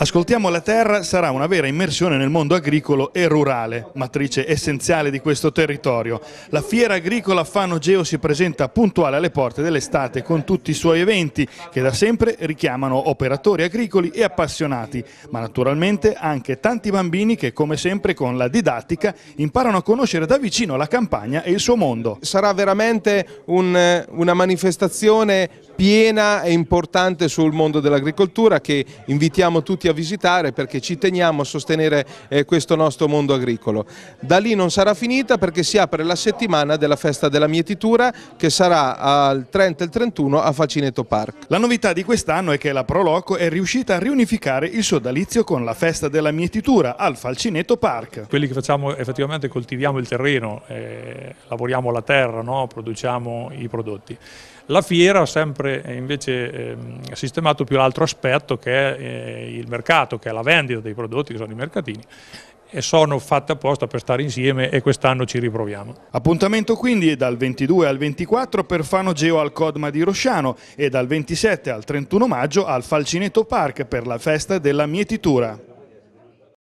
Ascoltiamo la terra sarà una vera immersione nel mondo agricolo e rurale, matrice essenziale di questo territorio. La fiera agricola Fano Geo si presenta puntuale alle porte dell'estate con tutti i suoi eventi che da sempre richiamano operatori agricoli e appassionati, ma naturalmente anche tanti bambini che come sempre con la didattica imparano a conoscere da vicino la campagna e il suo mondo. Sarà veramente un, una manifestazione piena e importante sul mondo dell'agricoltura che invitiamo tutti a visitare perché ci teniamo a sostenere eh, questo nostro mondo agricolo. Da lì non sarà finita perché si apre la settimana della festa della mietitura che sarà al 30 e il 31 a Facineto Park. La novità di quest'anno è che la Proloco è riuscita a riunificare il sodalizio con la festa della mietitura al Falcineto Park. Quelli che facciamo effettivamente coltiviamo il terreno, eh, lavoriamo la terra, no? produciamo i prodotti. La fiera ha sempre eh, invece eh, sistemato più l'altro aspetto che è eh, il mercato, che è la vendita dei prodotti che sono i mercatini e sono fatte apposta per stare insieme e quest'anno ci riproviamo. Appuntamento quindi dal 22 al 24 per Fano Geo al Codma di Rosciano e dal 27 al 31 maggio al Falcineto Park per la festa della mietitura.